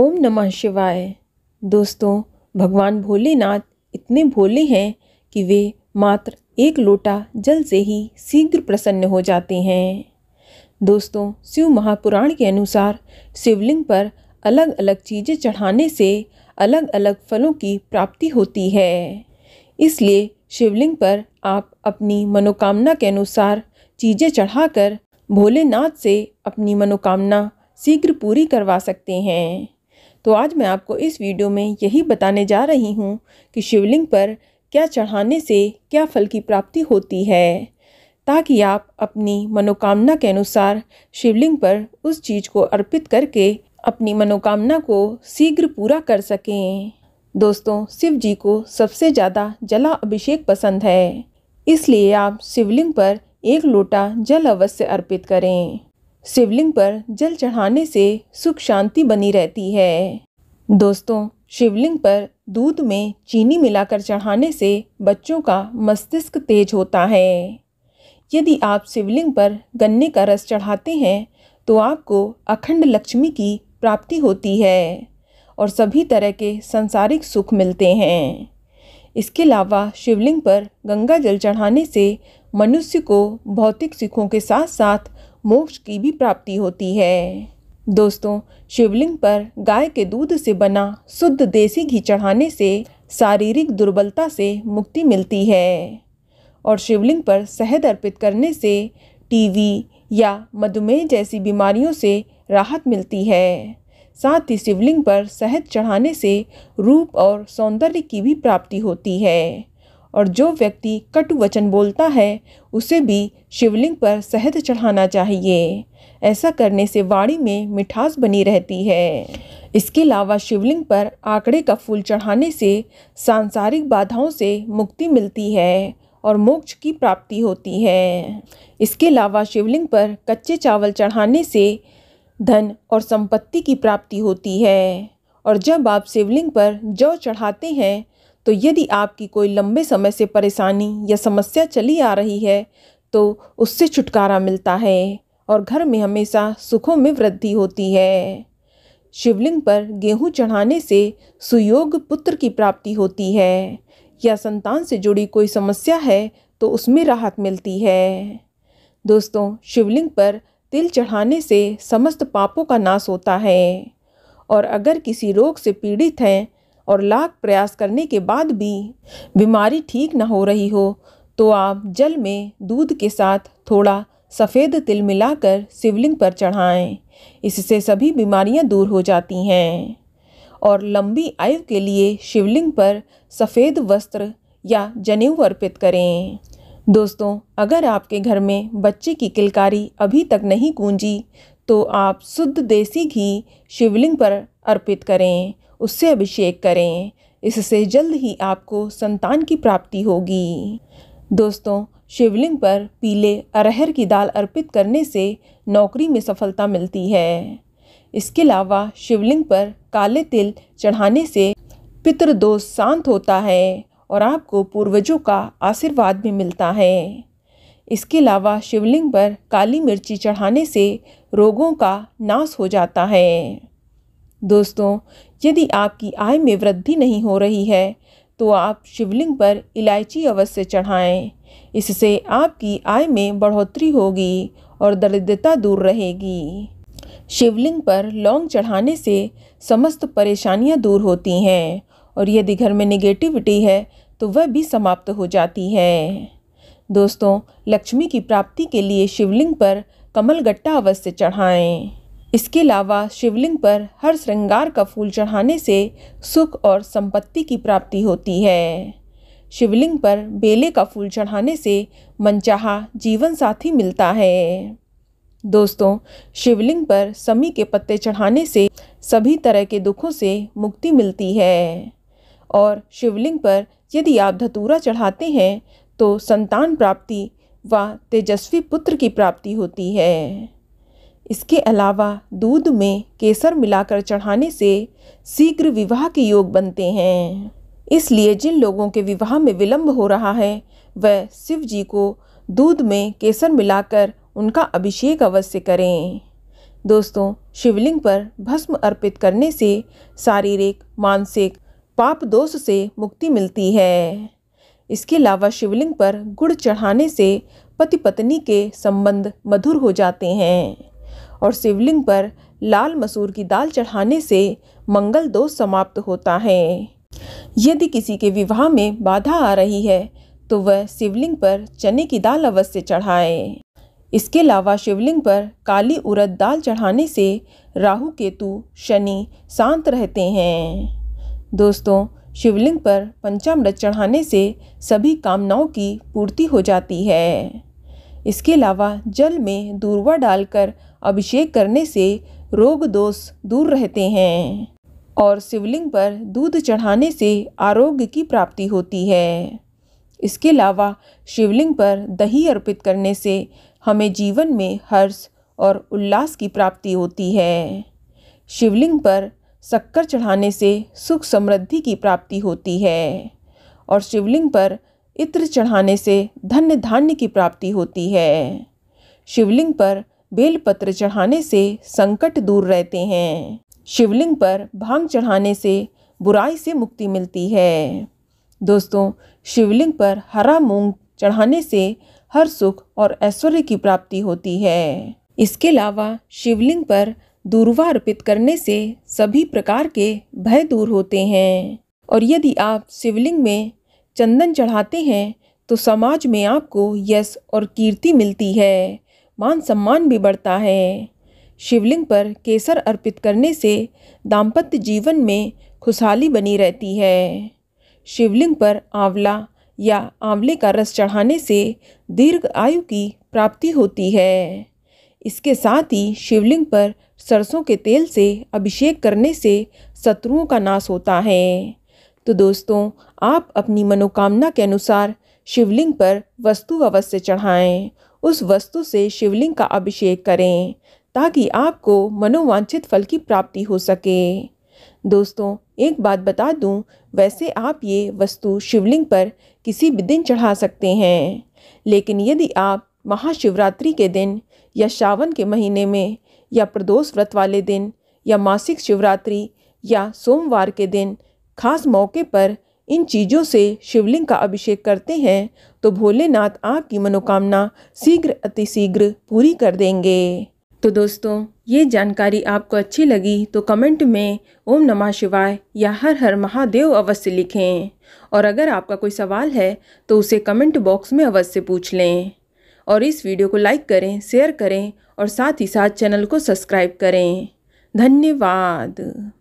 ओम नमः शिवाय दोस्तों भगवान भोलेनाथ इतने भोले हैं कि वे मात्र एक लोटा जल से ही शीघ्र प्रसन्न हो जाते हैं दोस्तों शिव महापुराण के अनुसार शिवलिंग पर अलग अलग चीज़ें चढ़ाने से अलग अलग फलों की प्राप्ति होती है इसलिए शिवलिंग पर आप अपनी मनोकामना के अनुसार चीज़ें चढ़ाकर भोलेनाथ से अपनी मनोकामना शीघ्र पूरी करवा सकते हैं तो आज मैं आपको इस वीडियो में यही बताने जा रही हूँ कि शिवलिंग पर क्या चढ़ाने से क्या फल की प्राप्ति होती है ताकि आप अपनी मनोकामना के अनुसार शिवलिंग पर उस चीज़ को अर्पित करके अपनी मनोकामना को शीघ्र पूरा कर सकें दोस्तों शिव जी को सबसे ज़्यादा जला अभिषेक पसंद है इसलिए आप शिवलिंग पर एक लोटा जल अवश्य अर्पित करें शिवलिंग पर जल चढ़ाने से सुख शांति बनी रहती है दोस्तों शिवलिंग पर दूध में चीनी मिलाकर चढ़ाने से बच्चों का मस्तिष्क तेज होता है यदि आप शिवलिंग पर गन्ने का रस चढ़ाते हैं तो आपको अखंड लक्ष्मी की प्राप्ति होती है और सभी तरह के संसारिक सुख मिलते हैं इसके अलावा शिवलिंग पर गंगा जल चढ़ाने से मनुष्य को भौतिक सुखों के साथ साथ मोक्ष की भी प्राप्ति होती है दोस्तों शिवलिंग पर गाय के दूध से बना शुद्ध देसी घी चढ़ाने से शारीरिक दुर्बलता से मुक्ति मिलती है और शिवलिंग पर शहद अर्पित करने से टीवी या मधुमेह जैसी बीमारियों से राहत मिलती है साथ ही शिवलिंग पर शहद चढ़ाने से रूप और सौंदर्य की भी प्राप्ति होती है और जो व्यक्ति कटु वचन बोलता है उसे भी शिवलिंग पर शहद चढ़ाना चाहिए ऐसा करने से वाणी में मिठास बनी रहती है इसके अलावा शिवलिंग पर आंकड़े का फूल चढ़ाने से सांसारिक बाधाओं से मुक्ति मिलती है और मोक्ष की प्राप्ति होती है इसके अलावा शिवलिंग पर कच्चे चावल चढ़ाने से धन और संपत्ति की प्राप्ति होती है और जब आप शिवलिंग पर जौ चढ़ाते हैं तो यदि आपकी कोई लंबे समय से परेशानी या समस्या चली आ रही है तो उससे छुटकारा मिलता है और घर में हमेशा सुखों में वृद्धि होती है शिवलिंग पर गेहूं चढ़ाने से सुयोग पुत्र की प्राप्ति होती है या संतान से जुड़ी कोई समस्या है तो उसमें राहत मिलती है दोस्तों शिवलिंग पर तिल चढ़ाने से समस्त पापों का नाश होता है और अगर किसी रोग से पीड़ित हैं और लाख प्रयास करने के बाद भी बीमारी ठीक ना हो रही हो तो आप जल में दूध के साथ थोड़ा सफ़ेद तिल मिलाकर शिवलिंग पर चढ़ाएं इससे सभी बीमारियां दूर हो जाती हैं और लंबी आयु के लिए शिवलिंग पर सफ़ेद वस्त्र या जनेऊ अर्पित करें दोस्तों अगर आपके घर में बच्चे की किलकारी अभी तक नहीं गूंजी तो आप शुद्ध देसी घी शिवलिंग पर अर्पित करें उससे अभिषेक करें इससे जल्द ही आपको संतान की प्राप्ति होगी दोस्तों शिवलिंग पर पीले अरहर की दाल अर्पित करने से नौकरी में सफलता मिलती है इसके अलावा शिवलिंग पर काले तिल चढ़ाने से पितृदोष शांत होता है और आपको पूर्वजों का आशीर्वाद भी मिलता है इसके अलावा शिवलिंग पर काली मिर्ची चढ़ाने से रोगों का नाश हो जाता है दोस्तों यदि आपकी आय में वृद्धि नहीं हो रही है तो आप शिवलिंग पर इलायची अवश्य चढ़ाएं इससे आपकी आय में बढ़ोतरी होगी और दरिद्रता दूर रहेगी शिवलिंग पर लौंग चढ़ाने से समस्त परेशानियां दूर होती हैं और यदि घर में निगेटिविटी है तो वह भी समाप्त हो जाती है दोस्तों लक्ष्मी की प्राप्ति के लिए शिवलिंग पर कमलगट्टा अवश्य चढ़ाएं इसके अलावा शिवलिंग पर हर श्रृंगार का फूल चढ़ाने से सुख और संपत्ति की प्राप्ति होती है शिवलिंग पर बेले का फूल चढ़ाने से मनचाहा जीवन साथी मिलता है दोस्तों शिवलिंग पर समी के पत्ते चढ़ाने से सभी तरह के दुखों से मुक्ति मिलती है और शिवलिंग पर यदि आप धतूरा चढ़ाते हैं तो संतान प्राप्ति व तेजस्वी पुत्र की प्राप्ति होती है इसके अलावा दूध में केसर मिलाकर चढ़ाने से शीघ्र विवाह के योग बनते हैं इसलिए जिन लोगों के विवाह में विलंब हो रहा है वह शिव जी को दूध में केसर मिलाकर उनका अभिषेक अवश्य करें दोस्तों शिवलिंग पर भस्म अर्पित करने से शारीरिक मानसिक पाप दोष से मुक्ति मिलती है इसके अलावा शिवलिंग पर गुड़ चढ़ाने से पति पत्नी के संबंध मधुर हो जाते हैं और शिवलिंग पर लाल मसूर की दाल चढ़ाने से मंगल दोष समाप्त होता है यदि किसी के विवाह में बाधा आ रही है तो वह शिवलिंग पर चने की दाल अवश्य चढ़ाए इसके अलावा शिवलिंग पर काली उरद दाल चढ़ाने से राहु केतु शनि शांत रहते हैं दोस्तों शिवलिंग पर पंचामृत चढ़ाने से सभी कामनाओं की पूर्ति हो जाती है इसके अलावा जल में दूरवा डालकर अभिषेक करने से रोग दोष दूर रहते हैं और शिवलिंग पर दूध चढ़ाने से आरोग्य की प्राप्ति होती है इसके अलावा शिवलिंग पर दही अर्पित करने से हमें जीवन में हर्ष और उल्लास की प्राप्ति होती है शिवलिंग पर शक्कर चढ़ाने से सुख समृद्धि की प्राप्ति होती है और शिवलिंग पर इत्र चढ़ाने से धन्य धान्य की प्राप्ति होती है शिवलिंग पर बेलपत्र चढ़ाने से संकट दूर रहते हैं शिवलिंग पर भांग चढ़ाने से बुराई से मुक्ति मिलती है दोस्तों शिवलिंग पर हरा मूंग चढ़ाने से हर सुख और ऐश्वर्य की प्राप्ति होती है इसके अलावा शिवलिंग पर दूरवा अर्पित करने से सभी प्रकार के भय दूर होते हैं और यदि आप शिवलिंग में चंदन चढ़ाते हैं तो समाज में आपको यश और कीर्ति मिलती है मान सम्मान भी बढ़ता है शिवलिंग पर केसर अर्पित करने से दाम्पत्य जीवन में खुशहाली बनी रहती है शिवलिंग पर आंवला या आंवले का रस चढ़ाने से दीर्घ आयु की प्राप्ति होती है इसके साथ ही शिवलिंग पर सरसों के तेल से अभिषेक करने से शत्रुओं का नाश होता है तो दोस्तों आप अपनी मनोकामना के अनुसार शिवलिंग पर वस्तु अवश्य चढ़ाएं उस वस्तु से शिवलिंग का अभिषेक करें ताकि आपको मनोवांछित फल की प्राप्ति हो सके दोस्तों एक बात बता दूं, वैसे आप ये वस्तु शिवलिंग पर किसी भी दिन चढ़ा सकते हैं लेकिन यदि आप महाशिवरात्रि के दिन या श्रावण के महीने में या प्रदोष व्रत वाले दिन या मासिक शिवरात्रि या सोमवार के दिन खास मौके पर इन चीज़ों से शिवलिंग का अभिषेक करते हैं तो भोलेनाथ आपकी मनोकामना शीघ्र अतिशीघ्र पूरी कर देंगे तो दोस्तों ये जानकारी आपको अच्छी लगी तो कमेंट में ओम नमः शिवाय या हर हर महादेव अवश्य लिखें और अगर आपका कोई सवाल है तो उसे कमेंट बॉक्स में अवश्य पूछ लें और इस वीडियो को लाइक करें शेयर करें और साथ ही साथ चैनल को सब्सक्राइब करें धन्यवाद